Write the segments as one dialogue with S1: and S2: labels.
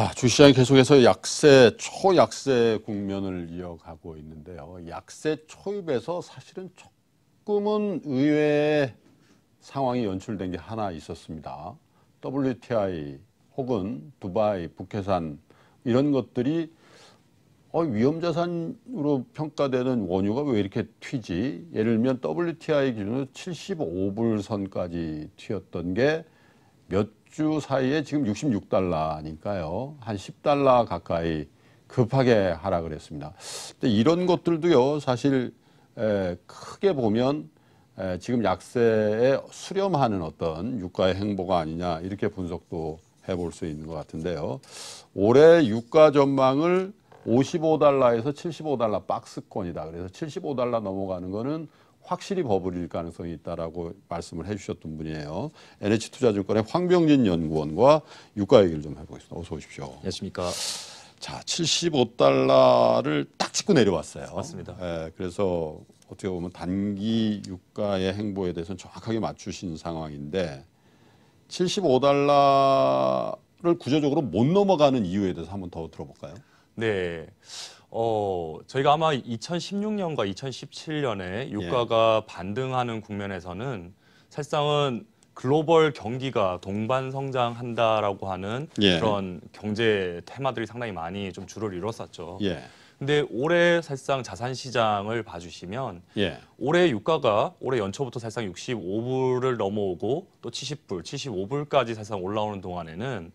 S1: 자, 주시장이 계속해서 약세, 초약세 국면을 이어가고 있는데요. 약세 초입에서 사실은 조금은 의외의 상황이 연출된 게 하나 있었습니다. WTI 혹은 두바이, 북해산 이런 것들이 어, 위험자산으로 평가되는 원유가 왜 이렇게 튀지? 예를 들면 WTI 기준으로 75불 선까지 튀었던 게몇 주 사이에 지금 66달러니까요. 한 10달러 가까이 급하게 하락을 했습니다. 근데 이런 것들도요, 사실 에, 크게 보면 에, 지금 약세에 수렴하는 어떤 유가의 행보가 아니냐 이렇게 분석도 해볼 수 있는 것 같은데요. 올해 유가 전망을 55달러에서 75달러 박스권이다. 그래서 75달러 넘어가는 거는 확실히 버블일 가능성이 있다라고 말씀을 해주셨던 분이에요. NH투자증권의 황병진 연구원과 유가 얘기를 좀 해보겠습니다. 어서 오십시오. 안녕하십니까. 자, 75달러를 딱 찍고 내려왔어요. 맞습니다. 예, 그래서 어떻게 보면 단기 유가의 행보에 대해서는 정확하게 맞추신 상황인데 75달러를 구조적으로 못 넘어가는 이유에 대해서 한번 더 들어볼까요?
S2: 네. 어, 저희가 아마 2016년과 2017년에 예. 유가가 반등하는 국면에서는 사실상은 글로벌 경기가 동반 성장한다라고 하는 예. 그런 경제 테마들이 상당히 많이 좀 주를 이뤘었죠. 예. 근데 올해 사실상 자산 시장을 봐주시면 예. 올해 유가가 올해 연초부터 사실상 65불을 넘어오고 또 70불, 75불까지 사실상 올라오는 동안에는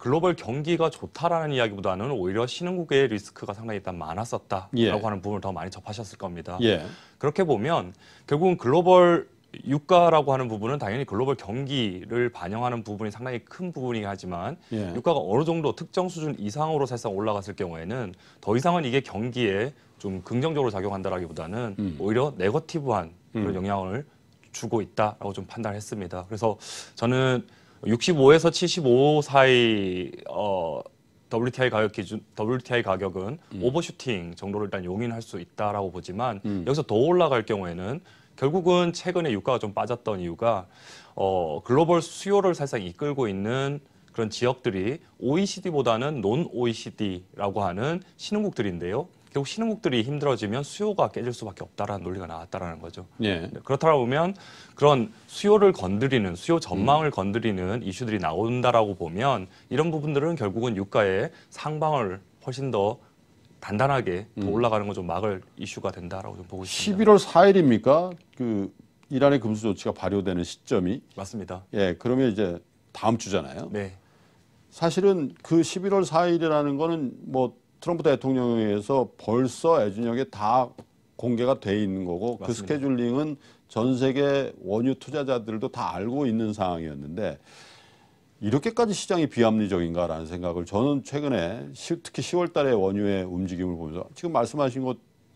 S2: 글로벌 경기가 좋다라는 이야기보다는 오히려 신흥국의 리스크가 상당히 일단 많았었다라고 예. 하는 부분을 더 많이 접하셨을 겁니다. 예. 그렇게 보면 결국은 글로벌 유가라고 하는 부분은 당연히 글로벌 경기를 반영하는 부분이 상당히 큰 부분이긴 하지만 예. 유가가 어느 정도 특정 수준 이상으로 사실상 올라갔을 경우에는 더 이상은 이게 경기에 좀 긍정적으로 작용한다라기보다는 음. 오히려 네거티브한 그런 음. 영향을 주고 있다라고 좀 판단했습니다. 그래서 저는 65에서 75 사이 어 WTI 가격 기준 WTI 가격은 음. 오버슈팅 정도를 일단 용인할 수 있다라고 보지만 음. 여기서 더 올라갈 경우에는 결국은 최근에 유가가 좀 빠졌던 이유가 어 글로벌 수요를 살상 이끌고 있는 그런 지역들이 OECD보다는 논 OECD라고 하는 신흥국들인데요. 결국 신흥국들이 힘들어지면 수요가 깨질 수밖에 없다라는 논리가 나왔다라는 거죠. 예. 그렇다 보면 그런 수요를 건드리는 수요 전망을 음. 건드리는 이슈들이 나온다라고 보면 이런 부분들은 결국은 유가의 상방을 훨씬 더 단단하게 더 음. 올라가는 거좀 막을 이슈가 된다라고 좀 보고
S1: 있습니다. 11월 4일입니까? 그 이란의 금수 조치가 발효되는 시점이 맞습니다. 예, 그러면 이제 다음 주잖아요. 네. 사실은 그 11월 4일이라는 거는 뭐 트럼프 대통령에 의해서 벌써 애준역에 다 공개가 돼 있는 거고 그 맞습니다. 그 스케줄링은 전 세계 원유 투자자들도 다 알고 있는 상황이었는데 이렇게까지 시장이 비합리적인가라는 생각을 저는 최근에 특히 10월 달에 원유의 움직임을 보면서 지금 말씀하신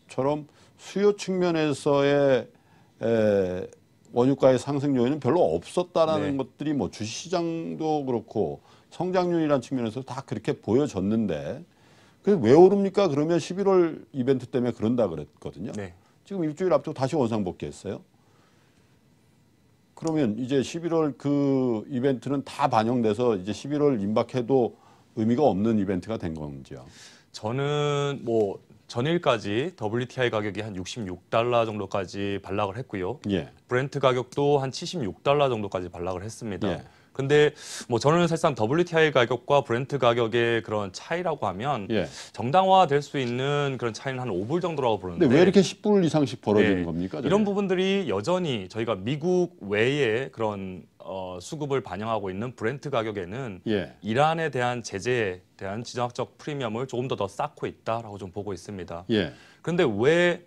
S1: 것처럼 수요 측면에서의 에, 원유가의 상승 요인은 별로 없었다라는 네. 것들이 뭐 주시장도 그렇고 성장률이라는 측면에서 다 그렇게 보여졌는데 그래왜 오릅니까? 그러면 11월 이벤트 때문에 그런다 그랬거든요. 네. 지금 일주일 앞두고 다시 원상복귀했어요. 그러면 이제 11월 그 이벤트는 다 반영돼서 이제 11월 임박해도 의미가 없는 이벤트가 된 건지요?
S2: 저는 뭐 전일까지 WTI 가격이 한 66달러 정도까지 발락을 했고요. 예. 브랜트 가격도 한 76달러 정도까지 발락을 했습니다. 예. 근데 뭐 저는 사실상 WTI 가격과 브랜트 가격의 그런 차이라고 하면 예. 정당화될 수 있는 그런 차이는 한 5불 정도라고 보는데 왜 이렇게
S1: 10불 이상씩 벌어지는 예. 겁니까? 저게? 이런
S2: 부분들이 여전히 저희가 미국 외에 그런 어, 수급을 반영하고 있는 브랜트 가격에는 예. 이란에 대한 제재에 대한 지정학적 프리미엄을 조금 더 더 쌓고 있다라고 좀 보고 있습니다. 그런데 예. 왜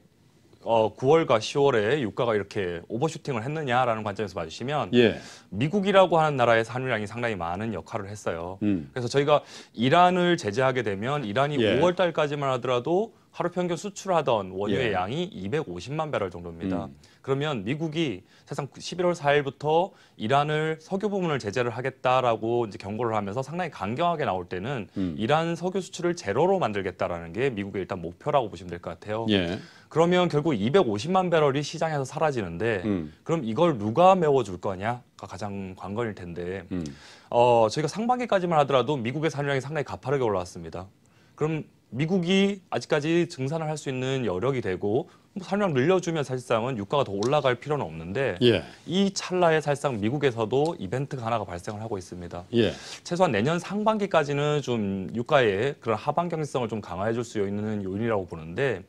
S2: 어, 9월과 10월에 유가가 이렇게 오버슈팅을 했느냐라는 관점에서 봐주시면 예. 미국이라고 하는 나라에서 한유량이 상당히 많은 역할을 했어요. 음. 그래서 저희가 이란을 제재하게 되면 이란이 예. 5월 달까지만 하더라도 하루 평균 수출하던 원유의 예. 양이 250만 배럴 정도입니다. 음. 그러면 미국이 사실상 11월 4일부터 이란을 석유 부문을 제재를 하겠다라고 이제 경고를 하면서 상당히 강경하게 나올 때는 음. 이란 석유 수출을 제로로 만들겠다라는 게 미국의 일단 목표라고 보시면 될 것 같아요. 예. 그러면 결국 250만 배럴이 시장에서 사라지는데 음. 그럼 이걸 누가 메워줄 거냐가 가장 관건일 텐데 음. 어, 저희가 상반기까지만 하더라도 미국의 산유량이 상당히 가파르게 올라왔습니다. 그럼 미국이 아직까지 증산을 할 수 있는 여력이 되고 뭐 설명 늘려주면 사실상은 유가가 더 올라갈 필요는 없는데 예. 이 찰나에 사실상 미국에서도 이벤트가 하나가 발생을 하고 있습니다. 예. 최소한 내년 상반기까지는 좀 유가의 그런 하반 경직성을 좀 강화해 줄 수 있는 요인이라고 보는데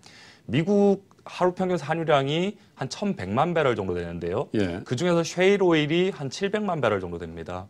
S2: 미국 하루 평균 산유량이 한 1,100만 배럴 정도 되는데요. 예. 그중에서 쉐일 오일이 한 700만 배럴 정도 됩니다.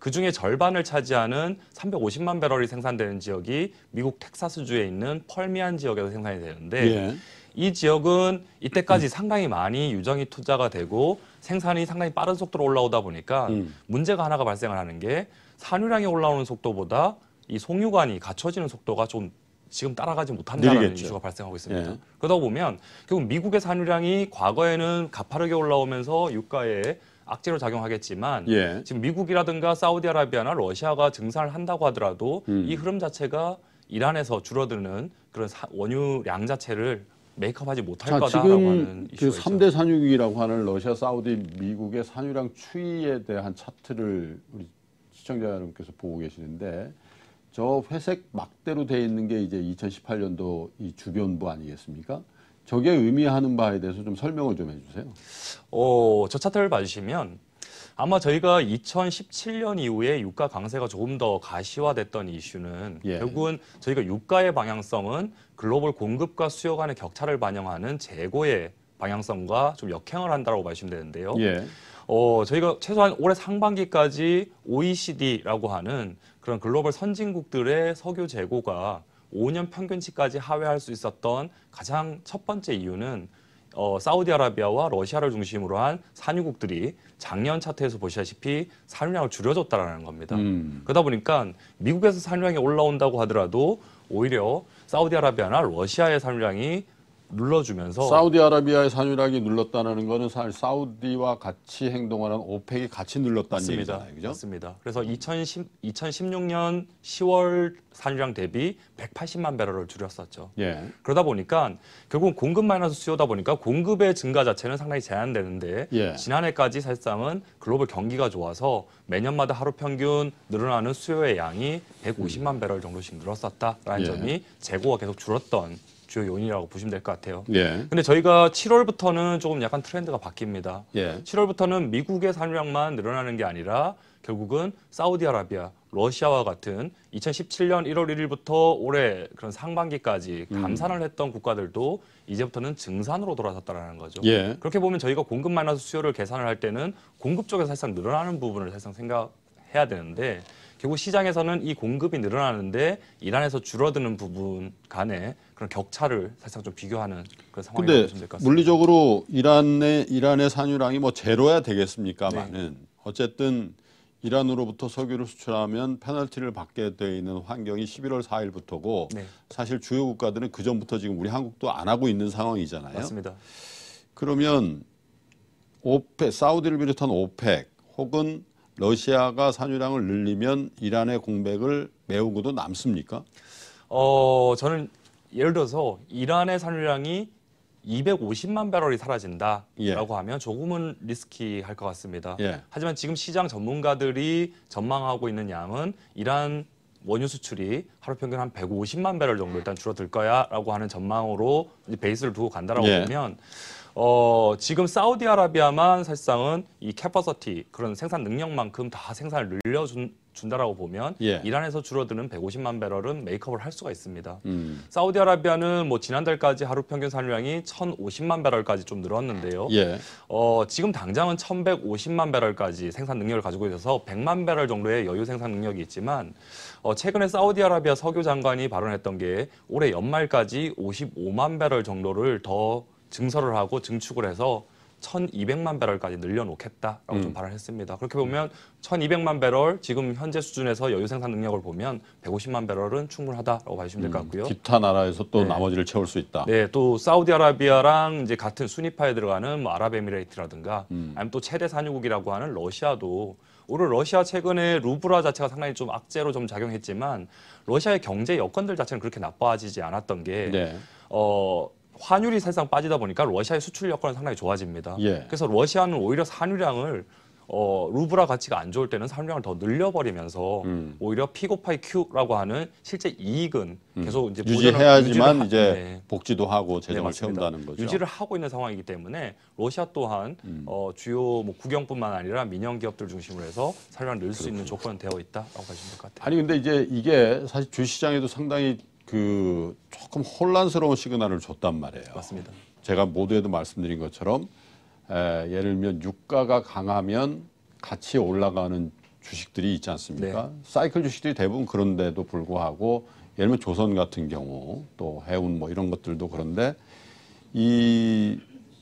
S2: 그 중에 절반을 차지하는 350만 배럴이 생산되는 지역이 미국 텍사스주에 있는 펄미안 지역에서 생산이 되는데 예. 이 지역은 이때까지 상당히 많이 유정이 투자가 되고 생산이 상당히 빠른 속도로 올라오다 보니까 음. 문제가 하나가 발생을 하는 게 산유량이 올라오는 속도보다 이 송유관이 갖춰지는 속도가 좀 지금 따라가지 못한다는 느 이슈가 발생하고 있습니다. 예. 그러다 보면 결국 미국의 산유량이 과거에는 가파르게 올라오면서 유가에 악재로 작용하겠지만 예. 지금 미국이라든가 사우디아라비아나 러시아가 증산을 한다고 하더라도 음. 이 흐름 자체가 이란에서 줄어드는 그런 원유량 자체를 메이크업하지 못할 자, 거다라고 하는
S1: 지금 그 3대 산유기라고 하는 러시아, 사우디, 미국의 산유량 추이에 대한 차트를 우리 시청자 여러분께서 보고 계시는데 저 회색 막대로 돼 있는 게 이제 2018년도 이 주변부 아니겠습니까? 저게 의미하는 바에 대해서 좀 설명을 좀 해주세요. 어, 저 차트를 봐주시면
S2: 아마 저희가 2017년 이후에 유가 강세가 조금 더 가시화됐던 이슈는 예. 결국은 저희가 유가의 방향성은 글로벌 공급과 수요 간의 격차를 반영하는 재고의 방향성과 좀 역행을 한다고 보시면 되는데요. 예. 어, 저희가 최소한 올해 상반기까지 OECD라고 하는 그런 글로벌 선진국들의 석유 재고가 5년 평균치까지 하회할 수 있었던 가장 첫 번째 이유는 어, 사우디아라비아와 러시아를 중심으로 한 산유국들이 작년 차트에서 보시다시피 산유량을 줄여줬다라는 겁니다. 음. 그러다 보니까 미국에서 산유량이 올라온다고 하더라도 오히려 사우디아라비아나 러시아의 산유량이
S1: 눌러주면서 사우디아라비아의 산유량이 눌렀다는 거는 사실 사우디와 같이 행동하는 오펙이 같이 눌렀다는 맞습니다. 얘기잖아요. 그죠? 맞습니다.
S2: 그래서 2010, 2016년 10월 산유량 대비 180만 배럴을 줄였었죠. 예. 그러다 보니까 결국 공급 마이너스 수요다 보니까 공급의 증가 자체는 상당히 제한되는데 예. 지난해까지 사실상은 글로벌 경기가 좋아서 매년마다 하루 평균 늘어나는 수요의 양이 150만 배럴 정도씩 늘었었다라는 예. 점이 재고가 계속 줄었던 주요 요인이라고 보시면 될 것 같아요. 예. 근데 저희가 7월부터는 조금 약간 트렌드가 바뀝니다. 예. 7월부터는 미국의 산량만 늘어나는 게 아니라 결국은 사우디아라비아, 러시아와 같은 2017년 1월 1일부터 올해 그런 상반기까지 음. 감산을 했던 국가들도 이제부터는 증산으로 돌아섰다라는 거죠. 예. 그렇게 보면 저희가 공급 마이너스 수요를 계산을 할 때는 공급 쪽에서 사실상 늘어나는 부분을 사실상 생각해야 되는데 결국 시장에서는 이 공급이 늘어나는데 이란에서 줄어드는 부분 간에 그런 격차를 사실상 좀 비교하는 그런 상황이 될것 같습니다.
S1: 물리적으로 이란의 이란의 산유량이 뭐 제로야 되겠습니까만은 네. 어쨌든 이란으로부터 석유를 수출하면 페널티를 받게 돼 있는 환경이 11월 4일부터고 네. 사실 주요 국가들은 그 전부터 지금 우리 한국도 안 하고 있는 상황이잖아요. 맞습니다. 그러면 오펙 사우디를 비롯한 오펙 혹은 러시아가 산유량을 늘리면 이란의 공백을 메우고도 남습니까?
S2: 어, 저는 예를 들어서 이란의 산유량이 250만 배럴이 사라진다라고 예. 하면 조금은 리스키할 것 같습니다. 예. 하지만 지금 시장 전문가들이 전망하고 있는 양은 이란 원유 수출이 하루 평균 한 150만 배럴 정도 일단 줄어들 거야라고 하는 전망으로 이제 베이스를 두고 간다라고 예. 보면 어, 지금 사우디아라비아만 사실상은 이 캐퍼서티 그런 생산 능력만큼 다 생산을 늘려준 준다라고 보면 예. 이란에서 줄어드는 150만 배럴은 메이크업을 할 수가 있습니다. 음. 사우디아라비아는 뭐 지난달까지 하루 평균 산량이 1,050만 배럴까지 좀 늘었는데요. 예. 어, 지금 당장은 1,150만 배럴까지 생산 능력을 가지고 있어서 100만 배럴 정도의 여유 생산 능력이 있지만 어, 최근에 사우디아라비아 석유 장관이 발언했던 게 올해 연말까지 55만 배럴 정도를 더 증설을 하고 증축을 해서 1,200만 배럴까지 늘려놓겠다라고 음. 좀 발언을 했습니다. 그렇게 보면 1,200만 배럴 지금 현재 수준에서 여유 생산 능력을 보면 150만 배럴은 충분하다라고 봐주시면 될것 음, 같고요. 기타
S1: 나라에서 또 네. 나머지를 채울 수 있다.
S2: 네, 또 사우디아라비아랑 이제 같은 순위파에 들어가는 뭐 아랍에미레이트라든가 음. 아니면 또 최대 산유국이라고 하는 러시아도 오늘 러시아 최근에 루브라 자체가 상당히 좀 악재로 좀 작용했지만 러시아의 경제 여건들 자체는 그렇게 나빠지지 않았던 게 네. 어, 환율이 사실상 빠지다 보니까 러시아의 수출 여건은 상당히 좋아집니다. 예. 그래서 러시아는 오히려 산유량을 어, 루브라 가치가 안 좋을 때는 산유량을 더 늘려버리면서 음. 오히려 피고파이 큐라고 하는 실제 이익은 음. 계속 이제 유지해야지만 하, 이제 네.
S1: 복지도 하고 네, 재정을 네, 채운다는 거죠. 유지를
S2: 하고 있는 상황이기 때문에 러시아 또한 음. 어, 주요 뭐 국영뿐만 아니라 민영 기업들 중심으로 해서 산유량 을 늘 수 있는 조건은 되어 있다라고 보시면 될 것
S1: 같아요. 아니 근데 이제 이게 사실 주시장에도 상당히 그 조금 혼란스러운 시그널을 줬단 말이에요. 맞습니다. 제가 모두에도 말씀드린 것처럼 에, 예를 들면 유가가 강하면 같이 올라가는 주식들이 있지 않습니까? 네. 사이클 주식들이 대부분 그런데도 불구하고 예를 들면 조선 같은 경우 또 해운 뭐 이런 것들도 그런데 이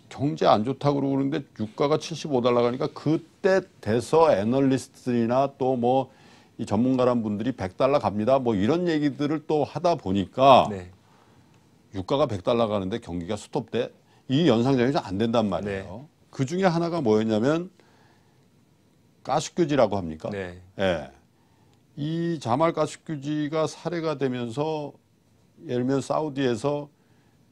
S1: 경제 안 좋다고 그러는데 유가가 75달러 가니까 그때 돼서 애널리스트나 또뭐 이 전문가란 분들이 100달러 갑니다. 뭐 이런 얘기들을 또 하다 보니까 네. 유가가 100달러 가는데 경기가 스톱돼 이 연상장에서 안 된단 말이에요. 네. 그 중에 하나가 뭐였냐면 가스규지라고 합니까? 네. 예. 이 자말 가스규지가 사례가 되면서 예를 들면 사우디에서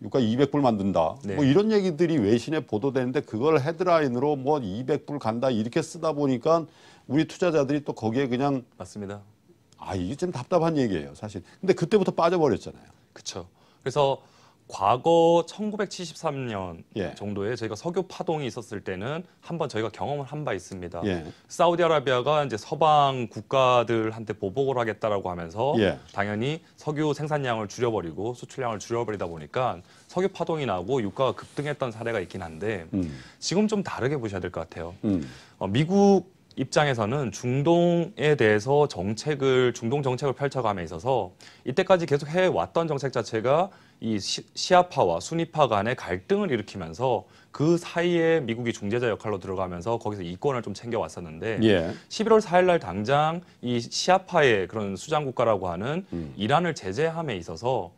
S1: 유가 200불 만든다. 네. 뭐 이런 얘기들이 외신에 보도되는데 그걸 헤드라인으로 뭐 200불 간다 이렇게 쓰다 보니까 우리 투자자들이 또 거기에 그냥 맞습니다. 아 이게 좀 답답한 얘기예요 사실. 근데 그때부터 빠져버렸잖아요.
S2: 그렇죠. 그래서 과거 1973년 예. 정도에 저희가 석유 파동이 있었을 때는 한번 저희가 경험을 한 바 있습니다. 예. 사우디아라비아가 이제 서방 국가들한테 보복을 하겠다라고 하면서 예. 당연히 석유 생산량을 줄여버리고 수출량을 줄여버리다 보니까 석유 파동이 나고 유가가 급등했던 사례가 있긴 한데 음. 지금 좀 다르게 보셔야 될 것 같아요. 음. 어, 미국 입장에서는 중동에 대해서 정책을 중동 정책을 펼쳐가며 있어서 이때까지 계속 해왔던 정책 자체가 이 시, 시아파와 순위파 간의 갈등을 일으키면서 그 사이에 미국이 중재자 역할로 들어가면서 거기서 이권을 좀 챙겨왔었는데 예. 11월 4일 날 당장 이 시아파의 그런 수장국가라고 하는 음. 이란을 제재함에 있어서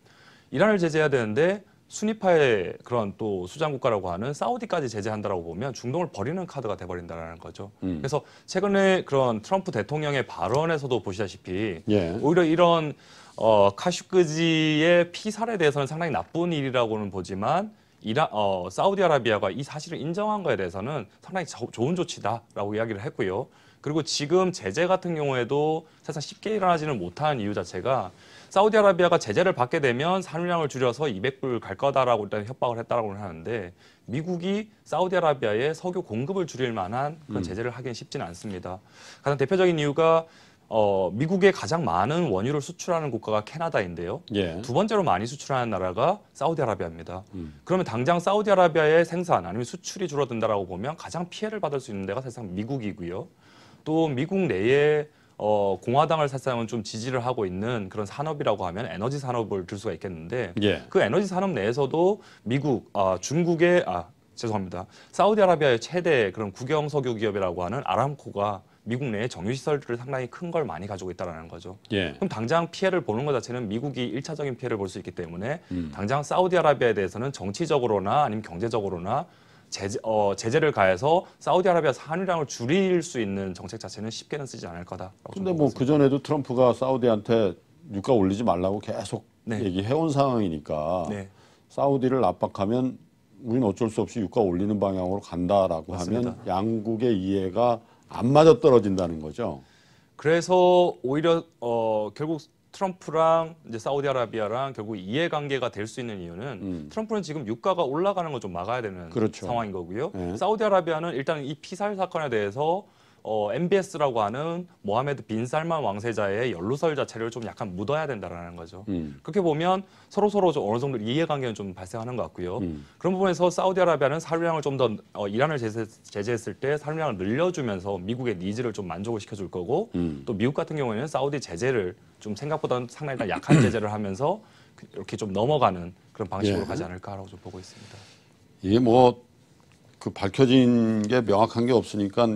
S2: 이란을 제재해야 되는데 순위파의 그런 또 수장 국가라고 하는 사우디까지 제재한다라고 보면 중동을 버리는 카드가 돼버린다라는 거죠. 음. 그래서 최근에 그런 트럼프 대통령의 발언에서도 보시다시피 예. 오히려 이런 어, 카슈크지의 피살에 대해서는 상당히 나쁜 일이라고는 보지만 이라, 어, 사우디아라비아가 이 사실을 인정한 거에 대해서는 상당히 저, 좋은 조치다라고 이야기를 했고요. 그리고 지금 제재 같은 경우에도 사실 쉽게 일어나지는 못한 이유 자체가 사우디아라비아가 제재를 받게 되면 산유량을 줄여서 200불 갈 거다라고 일단 협박을 했다라고 하는데 미국이 사우디아라비아에 석유 공급을 줄일 만한 그런 음. 제재를 하긴 쉽지는 않습니다. 가장 대표적인 이유가 어, 미국의 가장 많은 원유를 수출하는 국가가 캐나다인데요. 예. 두 번째로 많이 수출하는 나라가 사우디아라비아입니다. 음. 그러면 당장 사우디아라비아의 생산 아니면 수출이 줄어든다라고 보면 가장 피해를 받을 수 있는 데가 사실상 미국이고요. 또 미국 내에 어, 공화당을 사실상은 좀 지지를 하고 있는 그런 산업이라고 하면 에너지 산업을 들 수가 있겠는데 예. 그 에너지 산업 내에서도 미국, 아, 중국의 아 죄송합니다 사우디아라비아의 최대 그런 국영 석유 기업이라고 하는 아람코가 미국 내에 정유시설들을 상당히 큰 걸 많이 가지고 있다는 라 거죠. 예. 그럼 당장 피해를 보는 것 자체는 미국이 일차적인 피해를 볼 수 있기 때문에 음. 당장 사우디아라비아에 대해서는 정치적으로나 아니면 경제적으로나 제재, 어, 제재를 가해서 사우디아라비아 산유량을 줄일 수 있는 정책 자체는 쉽게는 쓰지 않을 거다.
S1: 근데 뭐그 전에도 트럼프가 사우디한테 유가 올리지 말라고 계속 네. 얘기해온 상황이니까 네. 사우디를 압박하면 우리는 어쩔 수 없이 유가 올리는 방향으로 간다라고 맞습니다. 하면 양국의 이해가 안 맞아 떨어진다는 거죠.
S2: 그래서 오히려 어, 결국 트럼프랑 이제 사우디아라비아랑 결국 이해관계가 될 수 있는 이유는 음. 트럼프는 지금 유가가 올라가는 걸 좀 막아야 되는 그렇죠. 상황인 거고요. 네. 사우디아라비아는 일단 이 피살 사건에 대해서 어, MBS라고 하는 모하메드 빈 살만 왕세자의 연루설 자체를 좀 약간 묻어야 된다라는 거죠. 음. 그렇게 보면 서로 서로 좀 어느 정도 이해관계는 좀 발생하는 것 같고요. 음. 그런 부분에서 사우디아라비아는 사료량을좀 더 어, 이란을 제재, 제재했을 때사료량을 늘려주면서 미국의 니즈를 좀 만족을 시켜줄 거고 음. 또 미국 같은 경우에는 사우디 제재를 좀 생각보다는 상당히 약한 제재를 하면서 이렇게 좀 넘어가는 그런 방식으로 예. 가지 않을까라고 좀 보고 있습니다.
S1: 이게 뭐 그 밝혀진 게 명확한 게 없으니까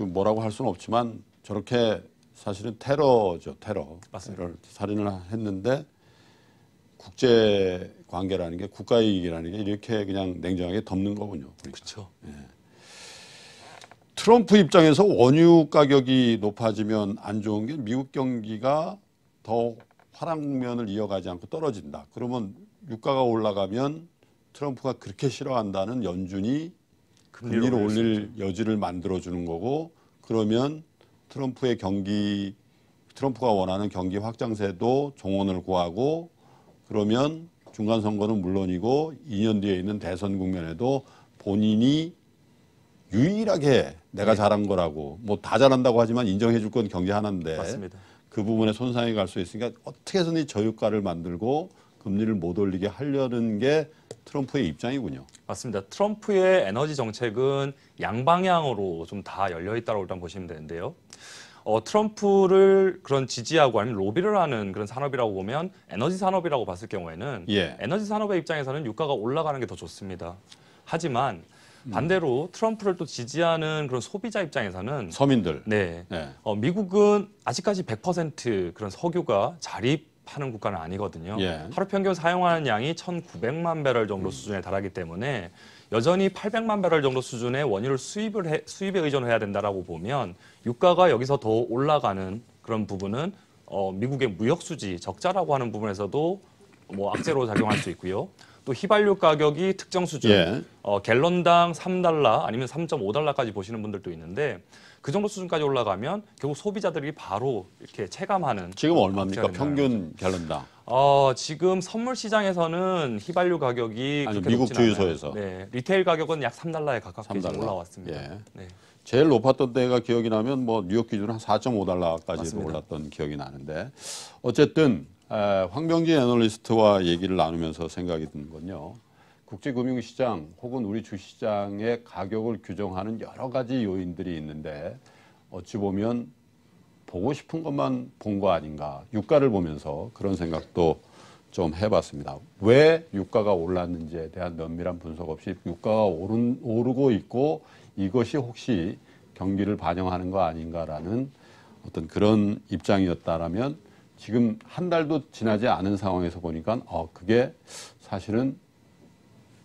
S1: 그 뭐라고 할 수는 없지만 저렇게 사실은 테러죠 테러 맞습 테러 살인을 했는데 국제 관계라는 게 국가 이익이라는 게 이렇게 그냥 냉정하게 덮는 거군요. 그러니까. 그렇죠. 예. 트럼프 입장에서 원유 가격이 높아지면 안 좋은 게 미국 경기가 더 화랑 면을 이어가지 않고 떨어진다. 그러면 유가가 올라가면 트럼프가 그렇게 싫어한다는 연준이 금리를 올릴 여지를 만들어주는 거고 그러면 트럼프의 경기 트럼프가 원하는 경기 확장세도 종언을 구하고 그러면 중간 선거는 물론이고 2년 뒤에 있는 대선 국면에도 본인이 유일하게 내가 네. 잘한 거라고 뭐 다 잘한다고 하지만 인정해 줄 건 경제 하나인데 맞습니다. 그 부분에 손상이 갈 수 있으니까 어떻게 해서든 저유가를 만들고 금리를 못 올리게 하려는 게 트럼프의 입장이군요. 맞습니다. 트럼프의 에너지 정책은
S2: 양방향으로 좀 다 열려 있다고 일단 보시면 되는데요. 어, 트럼프를 그런 지지하고 아니면 로비를 하는 그런 산업이라고 보면 에너지 산업이라고 봤을 경우에는 예. 에너지 산업의 입장에서는 유가가 올라가는 게 더 좋습니다. 하지만 음. 반대로 트럼프를 또 지지하는 그런 소비자 입장에서는 서민들. 네. 네. 어, 미국은 아직까지 100% 그런 석유가 자립 파는 국가는 아니거든요. 예. 하루 평균 사용하는 양이 1,900만 배럴 정도 음. 수준에 달하기 때문에 여전히 800만 배럴 정도 수준의 원유를 수입을 해, 수입에 의존해야 된다라고 보면 유가가 여기서 더 올라가는 그런 부분은 어, 미국의 무역 수지 적자라고 하는 부분에서도 뭐 악재로 작용할 수 있고요. 또 휘발유 가격이 특정 수준, 예. 어, 갤런당 3달러 아니면 3.5달러까지 보시는 분들도 있는데 그 정도 수준까지 올라가면 결국 소비자들이 바로 이렇게 체감하는 지금 얼마입니까?
S1: 평균 갤런당.
S2: 어, 지금 선물 시장에서는 휘발유 가격이
S1: 아니, 미국 주유소에서 네,
S2: 리테일 가격은 약 3달러에 가깝게 3달러. 올라왔습니다. 예. 네.
S1: 제일 높았던 때가 기억이 나면 뭐 뉴욕 기준으로 한 4.5달러까지 올랐던 기억이 나는데 어쨌든 에, 황병진 애널리스트와 얘기를 나누면서 생각이 드는 건요. 국제금융시장 혹은 우리 주시장의 가격을 규정하는 여러 가지 요인들이 있는데 어찌 보면 보고 싶은 것만 본 거 아닌가 유가를 보면서 그런 생각도 좀 해봤습니다. 왜 유가가 올랐는지에 대한 면밀한 분석 없이 유가가 오른, 오르고 있고 이것이 혹시 경기를 반영하는 거 아닌가라는 어떤 그런 입장이었다라면 지금 한 달도 지나지 않은 상황에서 보니까 어 그게 사실은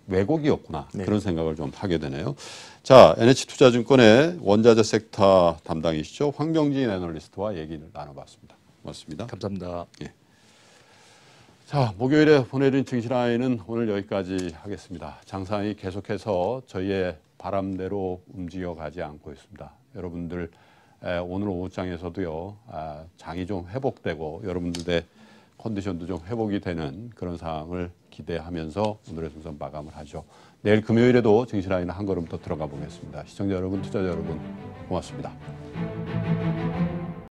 S1: 왜곡이었구나 네. 그런 생각을 좀 하게 되네요. 자 NH투자증권의 원자재 섹터 담당이시죠 황경진 애널리스트와 얘기를 나눠봤습니다. 고맙습니다. 감사합니다. 예. 자 목요일에 보내드린 증시라인은 오늘 여기까지 하겠습니다. 장상이 계속해서 저희의 바람대로 움직여 가지 않고 있습니다. 여러분들. 예, 오늘 오후장에서도요 아, 장이 좀 회복되고 여러분들의 컨디션도 좀 회복이 되는 그런 상황을 기대하면서 오늘의 순서 마감을 하죠. 내일 금요일에도 증시라인한 걸음 더 들어가 보겠습니다. 시청자 여러분, 투자자 여러분 고맙습니다.